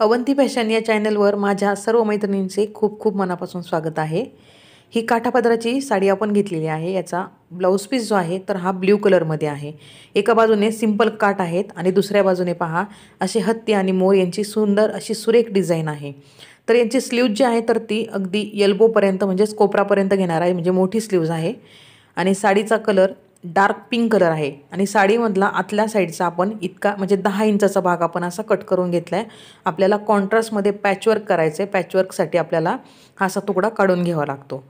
Avanti fashion या चॅनलवर माझ्या सर्व मैत्रिणींचे खूप खूप मनापासून स्वागत आहे ही काठापदराची साडी आपण घेतलेली आहे याचा ब्लाऊज पीस जो आहे तर हा ब्ल्यू कलरमध्ये आहे एका बाजूने सिंपल काठ आहेत आणि दुसऱ्या बाजूने पहा असे हत्ती आणि मोर यांची सुंदर अशी सुरेख डिझाईन आहे तर यांची स्लीव्ज जी आहे तर ती अगदी येल्बोपर्यंत म्हणजेच कोपरापर्यंत घेणार आहे म्हणजे मोठी स्लीव्ज आहे आणि साडीचा कलर डार्क पिंक कलर आहे आणि साडीमधला आतल्या साईडचा आपण इतका म्हणजे दहा इंचाचा भाग आपण असा कट करून घेतला आहे आपल्याला कॉन्ट्रास्टमध्ये पॅचवर्क करायचं आहे पॅचवर्कसाठी आपल्याला हा असा तुकडा काढून घ्यावा लागतो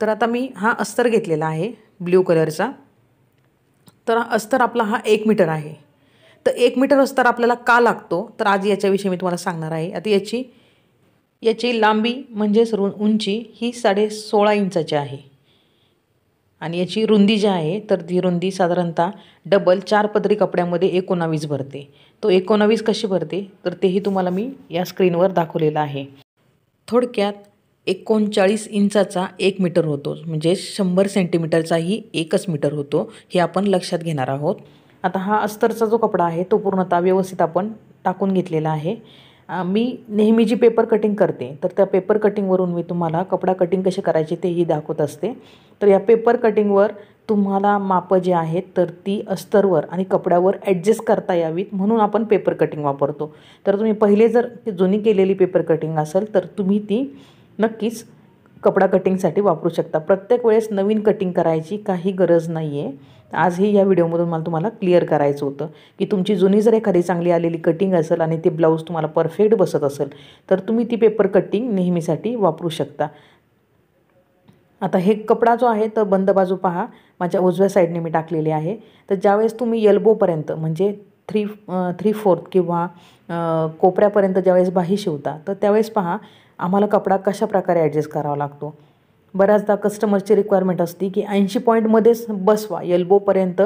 तर आता मी हा अस्तर घेतलेला आहे ब्ल्यू कलरचा तर हा अस्तर आपला हा एक मीटर आहे तर एक मीटर अस्तर आपल्याला का लागतो तर आज याच्याविषयी मी तुम्हाला सांगणार आहे आता याची याची लांबी म्हणजेच उंची ही साडे सोळा इंचाची आहे आणि याची रुंदी जी आहे तर ती रुंदी साधारणतः डबल चार पदरी कपड्यामध्ये एकोणावीस भरते तो एकोणावीस कशी भरते तर तेही तुम्हाला मी या स्क्रीनवर दाखवलेलं आहे थोडक्यात एकोणचाळीस इंचाचा एक मीटर होतो म्हणजे शंभर सेंटीमीटरचाही एकच मीटर होतो हे आपण लक्षात घेणार आहोत आता हा अस्तरचा जो कपडा आहे तो पूर्णतः व्यवस्थित आपण टाकून घेतलेला आहे मी नेहमी जी पेपर कटिंग करते तर त्या पेपर कटिंगवरून मी तुम्हाला कपडा कटिंग कसे करायचे तेही दाखवत असते तर या पेपर कटिंगवर तुम्हाला मापं जे आहेत तर ती अस्तरवर आणि कपड्यावर ॲडजस्ट करता यावीत म्हणून आपण पेपर कटिंग वापरतो तर तुम्ही पहिले जर जुनी केलेली पेपर कटिंग असेल तर तुम्ही ती नक्कीच कपडा कटिंगसाठी वापरू शकता प्रत्येक वेळेस नवीन कटिंग करायची काही गरज नाही आहे आजही या व्हिडिओमधून मला तुम्हाला क्लिअर करायचं होतं की तुमची जुनी जर एखादी चांगली आलेली कटिंग असेल आणि ते ब्लाऊज तुम्हाला परफेक्ट बसत असेल तर तुम्ही ती पेपर कटिंग नेहमीसाठी वापरू शकता आता हे कपडा जो आहे तो बंद बाजू पहा माझ्या उजव्या साईडने मी टाकलेले आहे तर ज्यावेळेस तुम्ही येल्बोपर्यंत म्हणजे थ्री थ्री फोर्थ किंवा कोपऱ्यापर्यंत ज्यावेळेस बाही शिवता तर त्यावेळेस पहा आम्हाला कपडा कशा प्रकारे ॲडजस्ट करावा लागतो बऱ्याचदा कस्टमरची रिक्वायरमेंट असते की ऐंशी पॉईंटमध्येच बसवा एल्बोपर्यंत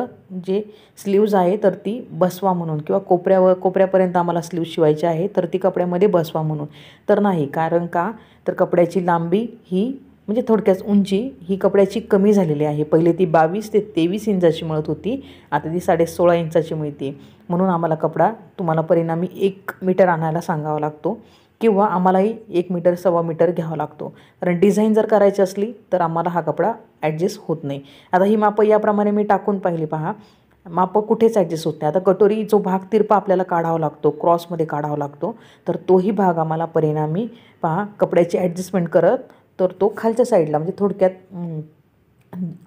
जे स्लीव्ज आहे तर ती बसवा म्हणून किंवा कोपऱ्यावर कोपऱ्यापर्यंत आम्हाला स्लीव शिवायचे आहे तर ती कपड्यामध्ये बसवा म्हणून तर नाही कारण का तर कपड्याची लांबी ही म्हणजे थोडक्यात उंची ही कपड्याची कमी झालेली आहे पहिले ती बावीस ते तेवीस इंचाची मिळत होती आता ती साडे सोळा इंचाची मिळते म्हणून आम्हाला कपडा तुम्हाला परिणामी एक मीटर आणायला सांगावा लागतो किंवा आम्हालाही एक मीटर सव्वा मीटर घ्यावा लागतो कारण डिझाईन जर करायची असली तर आम्हाला हा कपडा ॲडजस्ट होत नाही आता ही मापं याप्रमाणे मी टाकून पाहिली पहा मापं कुठेच ॲडजस्ट होत नाही आता कटोरी जो भाग तिरपा आपल्याला काढावा लागतो क्रॉसमध्ये काढावा लागतो तर तोही भाग आम्हाला परिणामी पहा कपड्याची ॲडजस्टमेंट करत तर तो खालच्या साईडला म्हणजे थोडक्यात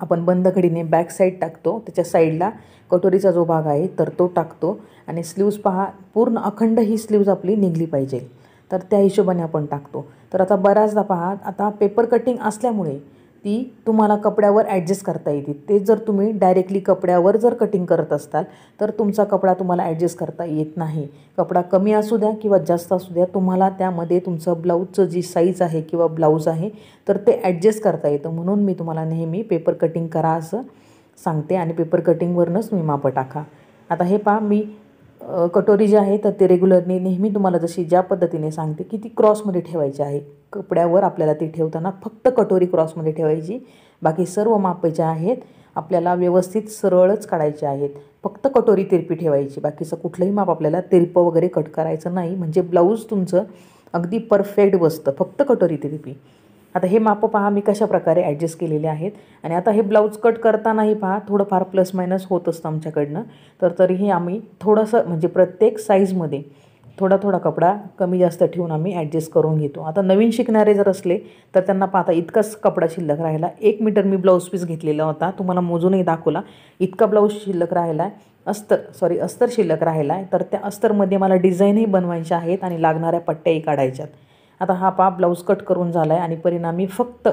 आपण बंद घडीने बॅक साईड टाकतो त्याच्या साईडला कटोरीचा जो भाग आहे तर तो टाकतो आणि स्लीव्ज पहा पूर्ण अखंड ही स्लीव्ज आपली निघली पाहिजे तर त्या हिशोबाने आपण टाकतो तर आता बऱ्याचदा पहा आता पेपर कटिंग असल्यामुळे ती तुम्हाला कपड्यावर ॲडजस्ट करता येते ते जर तुम्ही डायरेक्टली कपड्यावर जर कटिंग करत असताल तर तुमचा कपडा तुम्हाला ॲडजस्ट करता येत नाही कपडा कमी असू द्या किंवा जास्त असू द्या तुम्हाला त्यामध्ये तुमचं ब्लाऊजचं जी साईज आहे किंवा ब्लाऊज आहे तर ते ॲडजस्ट करता येतं म्हणून मी तुम्हाला नेहमी पेपर कटिंग करा असं सांगते आणि पेपर कटिंगवरूनच मी मापं टाका आता हे पहा मी कटोरी जी आहे तर ते रेग्युलरली नेहमी तुम्हाला जशी ज्या पद्धतीने सांगते की ती क्रॉसमध्ये ठेवायची आहे कपड्यावर आपल्याला ती ठेवताना फक्त कटोरी क्रॉसमध्ये ठेवायची बाकी सर्व मापे ज्या आहेत आपल्याला व्यवस्थित सरळच काढायचे आहेत फक्त कटोरी तिरपी ठेवायची बाकीचं कुठलंही माप आपल्याला तिरपं वगैरे कट करायचं नाही म्हणजे ब्लाऊज तुमचं अगदी परफेक्ट बसतं फक्त कटोरी तिरपी आता हे मापं पहा मी कशा प्रकारे ॲडजस्ट केलेले आहेत आणि आता हे ब्लाऊज कट करतानाही पहा थोडंफार प्लस मायनस होत असतं आमच्याकडनं तर तरीही आम्ही थोडंसं म्हणजे प्रत्येक साईजमध्ये थोडा थोडा कपडा कमी जास्त ठेवून आम्ही ॲडजस्ट करून घेतो आता नवीन शिकणारे जर असले तर त्यांना पाहता इतकाच कपडा शिल्लक राहिला एक मीटर मी ब्लाऊज पीस घेतलेला होता तुम्हाला मोजूनही दाखवला इतका ब्लाऊज शिल्लक राहिला आहे अस्तर सॉरी अस्तर शिल्लक राहिला आहे तर त्या अस्तरमध्ये मला डिझाईनही बनवायच्या आहेत आणि लागणाऱ्या पट्ट्याही काढायच्यात आता हा पा ब्लाऊज कट करून झाला आहे आणि परिणामी फक्त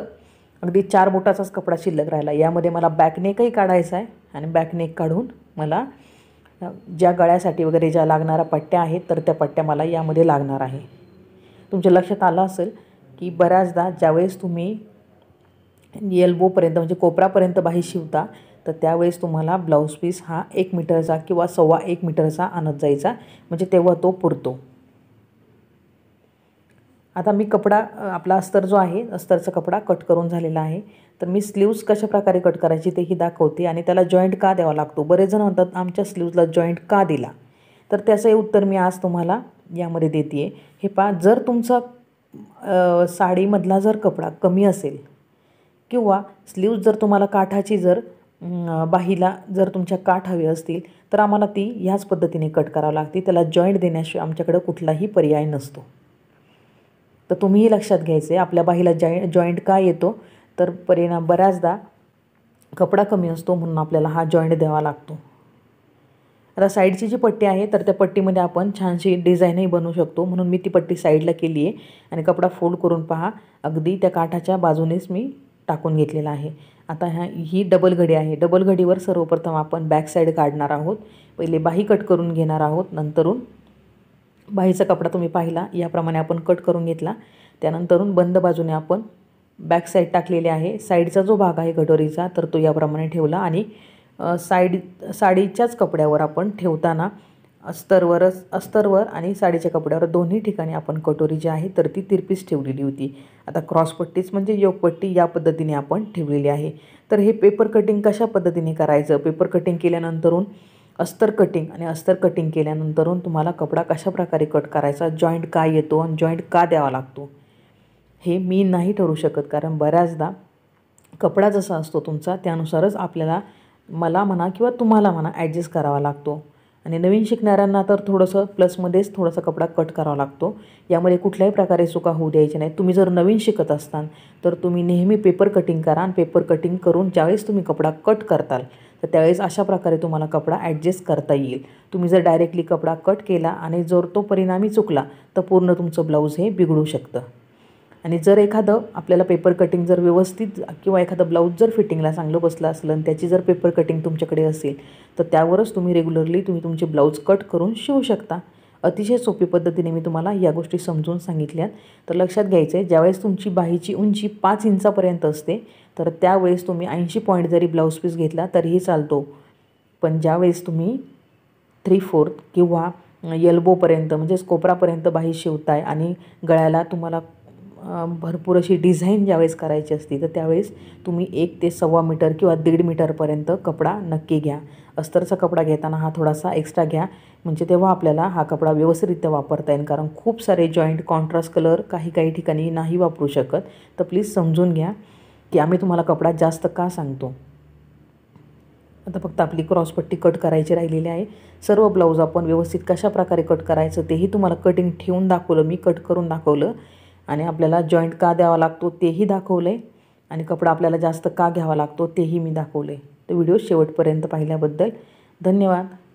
अगदी चार बोटाचाच कपडा शिल्लक राहिला यामध्ये मला बॅकनेकही काढायचा आहे आणि बॅकनेक काढून मला ज्या गळ्यासाठी वगैरे ज्या लागणाऱ्या पट्ट्या आहेत तर त्या पट्ट्या मला यामध्ये लागणार आहे तुमच्या लक्षात आलं असेल की बऱ्याचदा ज्यावेळेस तुम्ही एल्बोपर्यंत म्हणजे कोपरापर्यंत बाही शिवता तर त्यावेळेस तुम्हाला ब्लाऊज पीस हा एक मीटरचा किंवा सव्वा एक मीटरचा आणत जायचा म्हणजे तेव्हा तो पुरतो आता मी कपडा आपला अस्तर जो आहे अस्तरचा कपडा कट करून झालेला आहे तर मी स्लीव्ज कशाप्रकारे कट करायची तेही दाखवते आणि त्याला जॉईंट का द्यावा लागतो बरेच जण म्हणतात आमच्या स्लीव्जला जॉईंट का दिला तर त्याचं उत्तर मी आज तुम्हाला यामध्ये देते हे पा जर तुमचा साडीमधला जर कपडा कमी असेल किंवा स्लीव्ज जर तुम्हाला काठाची जर बाहीला जर तुमच्या काठ हवी असतील तर आम्हाला ती ह्याच पद्धतीने कट करावं लागते त्याला जॉईंट देण्याशिवाय आमच्याकडं कुठलाही पर्याय नसतो तर तुम्हीही लक्षात घ्यायचे आपल्या बाहीला जॉईं जॉईंट का येतो तर परिणाम बऱ्याचदा कपडा कमी असतो म्हणून आपल्याला हा जॉईंट द्यावा लागतो आता साईडची जी पट्टी आहे तर त्या पट्टीमध्ये आपण छानशी डिझाईनही बनवू शकतो म्हणून मी ती पट्टी साईडला केली आहे आणि कपडा फोल्ड करून पहा अगदी त्या काठाच्या बाजूनेच मी टाकून घेतलेला आहे आता ह्या ही डबल घडी आहे डबल घडीवर सर्वप्रथम आपण बॅक साईड काढणार आहोत पहिले बाही कट करून घेणार आहोत नंतरून बाईचा कपडा तुम्ही पाहिला याप्रमाणे आपण कट करून घेतला त्यानंतरून बंद बाजूने आपण बॅक साईड टाकलेली आहे साईडचा जो भाग आहे घटोरीचा तर तो याप्रमाणे ठेवला आणि साईड साडीच्याच कपड्यावर आपण ठेवताना अस्तरवरच अस्तरवर आणि साडीच्या कपड्यावर दोन्ही ठिकाणी आपण कटोरी जी आहे तर ती तिरपीस ठेवलेली होती आता क्रॉसपट्टीच म्हणजे योगपट्टी या पद्धतीने आपण ठेवलेली आहे तर हे पेपर कटिंग कशा पद्धतीने करायचं पेपर कटिंग केल्यानंतरून अस्तर कटिंग आणि अस्तर कटिंग केल्यानंतरून तुम्हाला कपडा कशा प्रकारे कट करायचा जॉईंट का येतो आणि जॉईंट का द्यावा लागतो हे मी नाही ठरू शकत कारण बऱ्याचदा कपडा जसा असतो तुमचा त्यानुसारच आपल्याला मला म्हणा किंवा तुम्हाला म्हणा ॲडजस्ट करावा लागतो आणि नवीन शिकणाऱ्यांना तर थोडंसं प्लसमध्येच थोडासा कपडा कट करावा लागतो यामध्ये कुठल्याही प्रकारे चुका होऊ द्यायच्या नाही तुम्ही जर नवीन शिकत असताल तर तुम्ही नेहमी पेपर कटिंग करा आणि पेपर कटिंग करून ज्यावेळेस तुम्ही कपडा कट करताल तर त्यावेळेस अशा प्रकारे तुम्हाला कपडा ॲडजस्ट करता येईल तुम्ही जर डायरेक्टली कपडा कट केला आणि जर तो परिणामी चुकला तर पूर्ण तुमचं ब्लाऊज हे बिघडू शकतं आणि जर एखादं आपल्याला पेपर कटिंग जर व्यवस्थित किंवा एखादं ब्लाऊज जर फिटिंगला चांगलं बसलं असलं आणि त्याची जर पेपर कटिंग तुमच्याकडे असेल तर त्यावरच तुम्ही रेग्युलरली तुम्ही तुमचे ब्लाऊज कट करून शिवू शकता अतिशय सोपी पद्धतीने मी तुम्हाला या गोष्टी समजून सांगितल्या तर लक्षात घ्यायचं आहे ज्यावेळेस तुमची बाहीची उंची पाच इंचापर्यंत असते तर त्यावेळेस तुम्ही ऐंशी पॉईंट जरी ब्लाऊज पीस घेतला तरीही चालतो पण ज्यावेळेस तुम्ही थ्री फोर्थ किंवा यल्बोपर्यंत म्हणजेच कोपरापर्यंत बाही शिवताय आणि गळ्याला तुम्हाला भरपूर अशी डिझाईन ज्यावेळेस करायची असती तर त्यावेळेस तुम्ही एक ते सव्वा मीटर किंवा दीड मीटरपर्यंत कपडा नक्की घ्या अस्तरचा कपडा घेताना हा थोडासा एक्स्ट्रा घ्या म्हणजे तेव्हा आपल्याला हा कपडा व्यवस्थितरित्या वापरता येईल कारण खूप सारे जॉईंट कॉन्ट्रास्ट कलर काही काही ठिकाणी नाही वापरू शकत तर प्लीज समजून घ्या की आम्ही तुम्हाला कपडा जास्त का सांगतो आता फक्त आपली क्रॉसपट्टी कट करायची राहिलेली आहे सर्व ब्लाऊज आपण व्यवस्थित कशा प्रकारे कट करायचं तेही तुम्हाला कटिंग ठेवून दाखवलं मी कट करून दाखवलं आणि आपल्याला जॉईंट का द्यावा लागतो तेही दाखवलं आहे आणि कपडा आपल्याला जास्त का घ्यावा लागतो तेही मी दाखवलं आहे तर व्हिडिओ शेवटपर्यंत पाहिल्याबद्दल धन्यवाद